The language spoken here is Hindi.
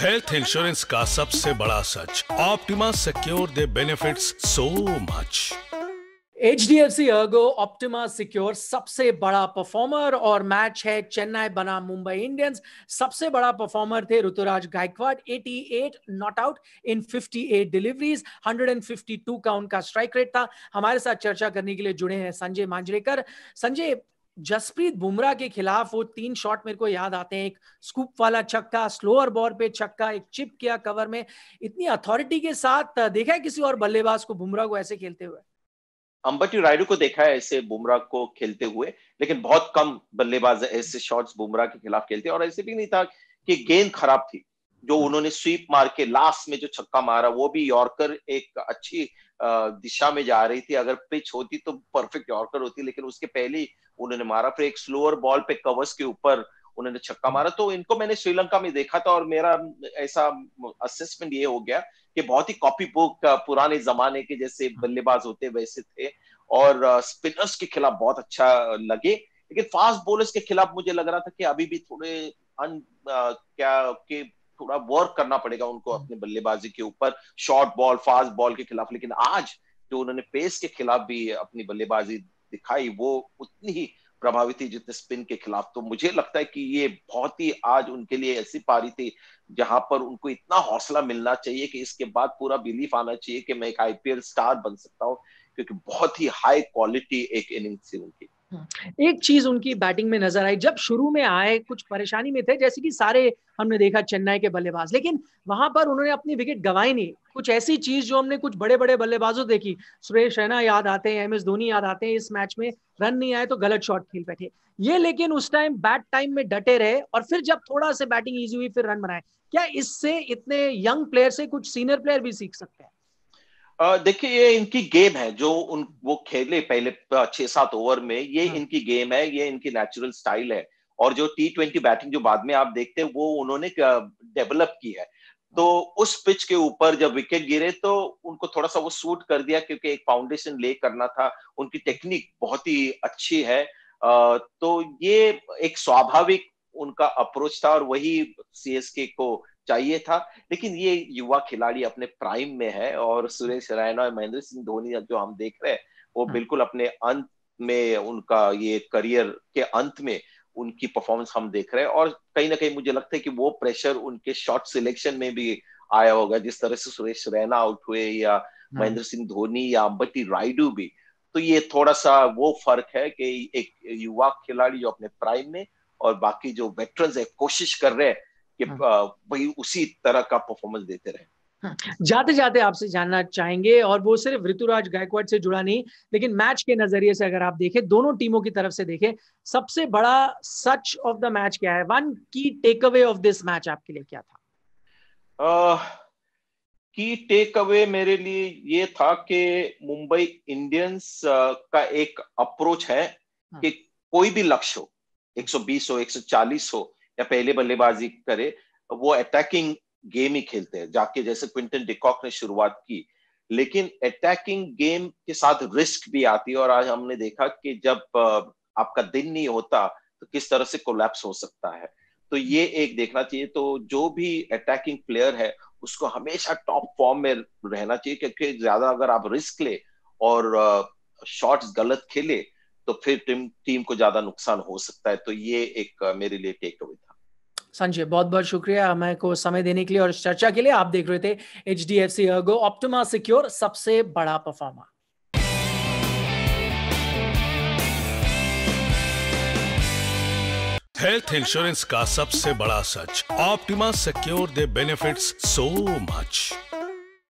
हेल्थ इंश्योरेंस का सबसे बड़ा सच ऑप्टिमा सिक्योर दे benefits so much H D F C Ergo Optima Secure सबसे बड़ा परफॉर्मर और मैच है चेन्नई बना मुंबई इंडियंस सबसे बड़ा परफॉर्मर थे Ruturaj Gaikwad 88 not out in 58 deliveries 152 का उनका स्ट्राइक रेट था हमारे साथ चर्चा करने के लिए जुड़े हैं संजय मांजरेकर संजय जसप्रीत बुमराह के खिलाफ वो तीन शॉट मेरे को याद आते हैं एक स्कूप वाला छक्का स्लोअर बॉल पे छक्का एक चिप किया कवर में इतनी अथॉरिटी के साथ देखा है किसी और बल्लेबाज को बुमराह को ऐसे खेलते हुए अंबटी रायडू को देखा है ऐसे बुमराह को खेलते हुए लेकिन बहुत कम बल्लेबाज ऐसे शॉट्स बुमराह के खिलाफ खेलते और ऐसे भी नहीं था कि गेंद खराब थी जो हम्म। उन्होंने स्वीप मार के लास्ट में जो छक्का मारा वो भी यॉर्कर एक अच्छी दिशा में जा रही थी अगर पिच होती तो परफेक्ट यॉर्कर होती लेकिन उसके पहले उन्होंने मारा फिर एक स्लोअर बॉल पे कवर्स के ऊपर उन्होंने छक्का मारा तो इनको मैंने श्रीलंका में देखा था और मेरा ऐसा असेसमेंट ये हो गया कि बहुत ही कॉपी बुक पुराने जमाने के जैसे बल्लेबाज होते वैसे थे और स्पिनर्स के खिलाफ बहुत अच्छा लगे लेकिन फास्ट बॉलर्स के खिलाफ मुझे लग रहा था कि अभी भी थोड़े अन क्या के थोड़ा वर्क करना पड़ेगा उनको हम्म। अपने बल्लेबाजी के ऊपर शॉर्ट बॉल फास्ट बॉल के खिलाफ लेकिन आज जो उन्होंने पेस के खिलाफ भी अपनी बल्लेबाजी दिखाई वो उतनी ही प्रभावी थी जितने स्पिन के खिलाफ तो मुझे लगता है कि ये बहुत ही आज उनके लिए ऐसी पारी थी जहां पर उनको इतना हौसला मिलना चाहिए कि इसके बाद पूरा बिलीफ आना चाहिए कि मैं एक आईपीएल स्टार बन सकता हूँ क्योंकि बहुत ही हाई क्वालिटी एक इनिंग्स थी उनकी हाँ। एक चीज उनकी बैटिंग में नजर आई जब शुरू में आए कुछ परेशानी में थे जैसे कि सारे हमने देखा चेन्नई के बल्लेबाज लेकिन वहां पर उन्होंने अपनी विकेट गवाई नहीं कुछ ऐसी चीज जो हमने कुछ बड़े बड़े बल्लेबाजों देखी सुरेश रैना याद आते हैं एम एस धोनी याद आते हैं इस मैच में रन नहीं आए तो गलत शॉट खेल बैठे ये लेकिन उस टाइम बैट टाइम में डटे रहे और फिर जब थोड़ा सा बैटिंग ईजी हुई फिर रन बनाए क्या इससे इतने यंग प्लेयर से कुछ सीनियर प्लेयर भी सीख सकते हैं देखिए ये इनकी गेम है जो उन वो खेले पहले छह सात ओवर में ये हाँ। इनकी गेम है ये इनकी नेचुरल स्टाइल है और जो टी ट्वेंटी बैटिंग जो बाद में आप देखते हैं वो उन्होंने डेवलप की है तो उस पिच के ऊपर जब विकेट गिरे तो उनको थोड़ा सा वो सूट कर दिया क्योंकि एक फाउंडेशन ले करना था उनकी टेक्निक बहुत ही अच्छी है तो ये एक स्वाभाविक उनका अप्रोच था और वही सीएसके को चाहिए था लेकिन ये युवा खिलाड़ी अपने प्राइम में है और सुरेश रैना और महेंद्र सिंह धोनी जो हम देख रहे हैं वो हाँ। बिल्कुल अपने अंत में उनका ये करियर के अंत में उनकी परफॉर्मेंस हम देख रहे हैं और कहीं ना कहीं मुझे लगता है कि वो प्रेशर उनके शॉर्ट सिलेक्शन में भी आया होगा जिस तरह से सुरेश रैना आउट हुए या हाँ। महेंद्र सिंह धोनी या अंबटी राइडू भी तो ये थोड़ा सा वो फर्क है कि एक युवा खिलाड़ी जो अपने प्राइम में और बाकी जो वेटर है कोशिश कर रहे हैं कि वही हाँ। उसी तरह का परफॉर्मेंस देते रहे हाँ, जाते जाते आपसे जानना चाहेंगे और वो सिर्फ ऋतुराज गायकवाड़ से जुड़ा नहीं लेकिन मैच के नजरिए से अगर आप देखें दोनों टीमों की तरफ से देखें सबसे बड़ा सच ऑफ द मैच क्या है one key takeaway of this match आपके लिए क्या था की टेक अवे मेरे लिए ये था कि मुंबई इंडियंस का एक अप्रोच है हाँ। कि कोई भी लक्ष्य हो 120 हो 140 हो या पहले बल्लेबाजी करे वो अटैकिंग गेम ही खेलते हैं जाके जैसे क्विंटन डिकॉक ने शुरुआत की लेकिन अटैकिंग गेम के साथ रिस्क भी आती है और आज हमने देखा कि जब आपका दिन नहीं होता तो किस तरह से कोलैप्स हो सकता है तो ये एक देखना चाहिए तो जो भी अटैकिंग प्लेयर है उसको हमेशा टॉप फॉर्म में रहना चाहिए क्योंकि ज्यादा अगर आप रिस्क ले और शॉट्स गलत खेले तो फिर टीम टीम को ज्यादा नुकसान हो सकता है तो ये एक मेरे लिए टेक अवे था संजय बहुत बहुत शुक्रिया हमें को समय देने के लिए और चर्चा के लिए आप देख रहे थे H D F C Ergo Optima Secure सबसे बड़ा परफॉर्मर हेल्थ इंश्योरेंस का सबसे बड़ा सच ऑप्टिमा सिक्योर दे बेनिफिट्स सो मच